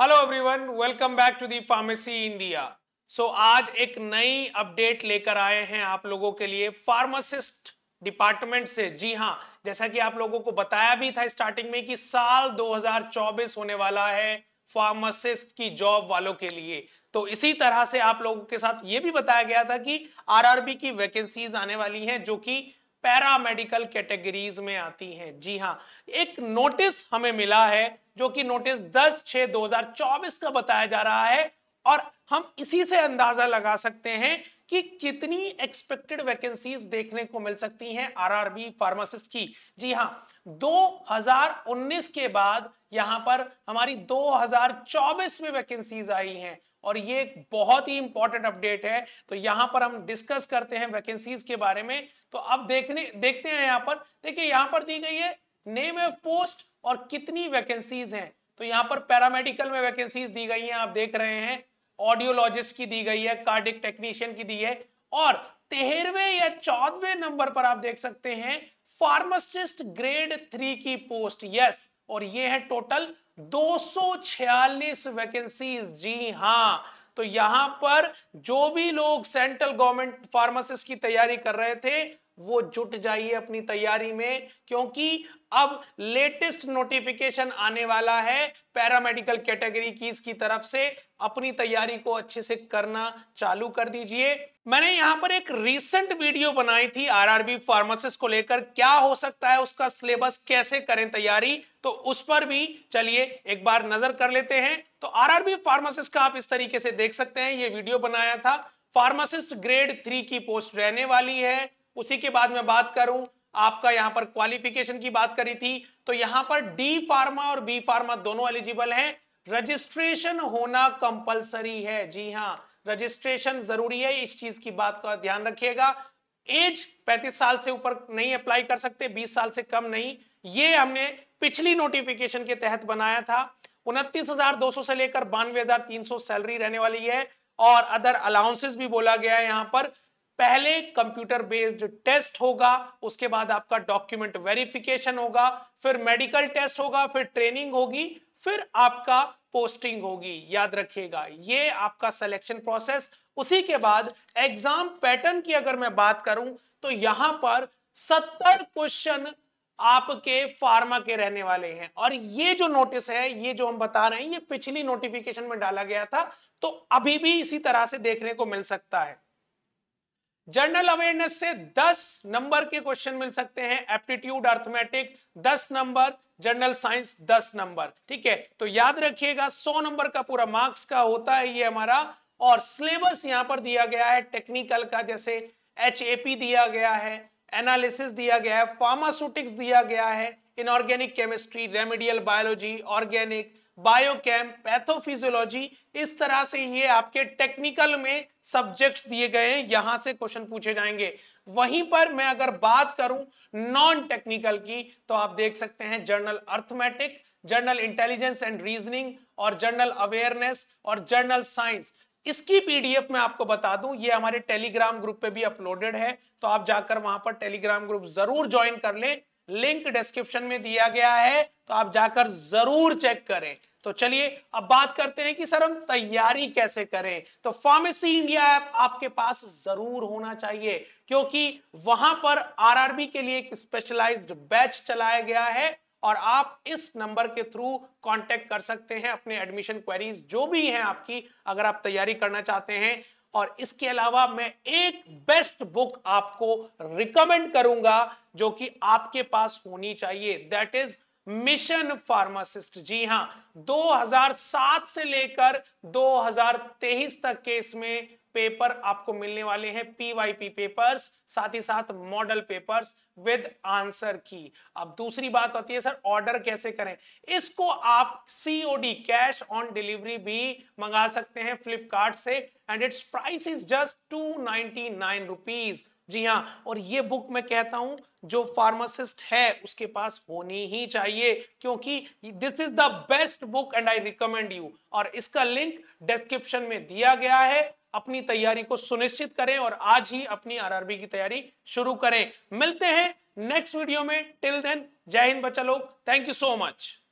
hello everyone welcome back to the pharmacy India so आज एक नई अपडेट लेकर आए हैं आप लोगों के लिए फार्मासिस्ट डिपार्टमेंट से जी हाँ जैसा कि आप लोगों को बताया भी था स्टार्टिंग में कि साल 2024 होने वाला है फार्मासिस्ट की जॉब वालों के लिए तो इसी तरह से आप लोगों के साथ ये भी बताया गया था कि आरआरबी की वैकेंसीज आने वाली हैं जो कि पैरामेडिकल कैटेगरीज में आती हैं जी हाँ एक नोटिस हमें मिला है जो कि नोटिस 10 छह 2024 का बताया जा रहा है और हम इसी से अंदाजा लगा सकते हैं कि कितनी एक्सपेक्टेड वैकेंसीज देखने को मिल सकती हैं आरआरबी फार्मासिस्ट की जी हां 2019 के बाद यहां पर हमारी 2024 में वैकेंसीज आई हैं और ये एक बहुत ही इंपॉर्टेंट अपडेट है तो यहां पर हम डिस्कस करते हैं वैकेंसीज के बारे में तो अब देखने देखते हैं यहां पर देखिए यहां पर दी गई है नेम ऑफ पोस्ट और कितनी वैकेंसीज हैं तो यहाँ पर पैरामेडिकल में वैकेंसीज दी गई हैं आप देख रहे हैं ऑडियोलॉजिस्ट की दी गई है कार्डिक टेक्नीशियन की दी है और तेरहवें या चौदवे नंबर पर आप देख सकते हैं फार्मासिस्ट ग्रेड थ्री की पोस्ट यस और ये है टोटल 246 वैकेंसीज जी हाँ तो यहां पर जो भी लोग सेंट्रल गवर्नमेंट फार्मासिस्ट की तैयारी कर रहे थे वो जुट जाइए अपनी तैयारी में क्योंकि अब लेटेस्ट नोटिफिकेशन आने वाला है पैरामेडिकल कैटेगरी की इसकी तरफ से अपनी तैयारी को अच्छे से करना चालू कर दीजिए मैंने यहां पर एक रीसेंट वीडियो बनाई थी आरआरबी फार्मासिस्ट को लेकर क्या हो सकता है उसका सिलेबस कैसे करें तैयारी तो उस पर भी चलिए एक बार नजर कर लेते हैं तो आर फार्मासिस्ट का आप इस तरीके से देख सकते हैं ये वीडियो बनाया था फार्मासिस्ट ग्रेड थ्री की पोस्ट रहने वाली है उसी के बाद में बात करूं आपका यहां पर क्वालिफिकेशन की बात करी थी तो यहां पर डी फार्मा और बी फार्मा दोनों एलिजिबल हैं रजिस्ट्रेशन होना कंपलसरी है जी हां रजिस्ट्रेशन जरूरी है इस चीज की बात का ध्यान रखिएगा एज 35 साल से ऊपर नहीं अप्लाई कर सकते 20 साल से कम नहीं ये हमने पिछली नोटिफिकेशन के तहत बनाया था उनतीस से लेकर बानवे सैलरी रहने वाली है और अदर अलाउंसेस भी बोला गया है यहां पर पहले कंप्यूटर बेस्ड टेस्ट होगा उसके बाद आपका डॉक्यूमेंट वेरिफिकेशन होगा फिर मेडिकल टेस्ट होगा फिर ट्रेनिंग होगी फिर आपका पोस्टिंग होगी याद रखिएगा ये आपका सिलेक्शन प्रोसेस उसी के बाद एग्जाम पैटर्न की अगर मैं बात करूं तो यहां पर सत्तर क्वेश्चन आपके फार्मा के रहने वाले हैं और ये जो नोटिस है ये जो हम बता रहे हैं ये पिछली नोटिफिकेशन में डाला गया था तो अभी भी इसी तरह से देखने को मिल सकता है जनरल अवेयरनेस से 10 नंबर के क्वेश्चन मिल सकते हैं aptitude arithmetic 10 number general science 10 number ठीक है तो याद रखिएगा 100 नंबर का पूरा मार्क्स का होता है ये हमारा और सिलेबस यहां पर दिया गया है टेक्निकल का जैसे एच दिया गया है एनालिसिस दिया गया है फार्मास्यूटिक्स दिया गया है inorganic chemistry remedial biology organic biochem pathophysiology इस तरह से ये आपके टेक्निकल में सब्जेक्ट्स दिए गए हैं यहां से क्वेश्चन पूछे जाएंगे वहीं पर मैं अगर बात करूं नॉन टेक्निकल की तो आप देख सकते हैं general arithmetic general intelligence and reasoning और जर्नल अवेयरनेस और जर्नल साइंस इसकी पीडीएफ में आपको बता दूं ये हमारे टेलीग्राम ग्रुप पे भी अपलोडेड है तो आप जाकर वहां पर टेलीग्राम ग्रुप जरूर ज्वाइन कर लें लिंक डिस्क्रिप्शन में दिया गया है तो आप जाकर जरूर चेक करें तो चलिए अब बात करते हैं कि सर हम तैयारी कैसे करें तो फार्मेसी इंडिया ऐप आपके पास जरूर होना चाहिए क्योंकि वहां पर आरआरबी के लिए एक स्पेशलाइज्ड बैच चलाया गया है और आप इस नंबर के थ्रू कांटेक्ट कर सकते हैं अपने एडमिशन क्वेरीज जो भी हैं आपकी अगर आप तैयारी करना चाहते हैं और इसके अलावा मैं एक बेस्ट बुक आपको रिकमेंड करूंगा जो कि आपके पास होनी चाहिए दैट इज मिशन फार्मासिस्ट जी हां 2007 से लेकर 2023 तक के इसमें पेपर आपको मिलने वाले हैं पीवाईपी पेपर्स साथ ही साथ मॉडल पेपर्स विद आंसर की अब दूसरी बात होती है सर ऑर्डर कैसे करें इसको आप सीओडी कैश ऑन डिलीवरी भी मंगा सकते हैं फ्लिपकार्ट से and its price is just two ninety nine rupees जी हाँ और ये बुक मैं कहता हूं जो फार्मासिस्ट है उसके पास होनी ही चाहिए क्योंकि this is the best book and I recommend you और इसका लिंक डिस्क्रिप्शन में दिया गया है अपनी तैयारी को सुनिश्चित करें और आज ही अपनी आरआरबी की तैयारी शुरू करें मिलते हैं नेक्स्ट वीडियो में टिल देन जय हिंद बच्चा लोग थैंक यू सो मच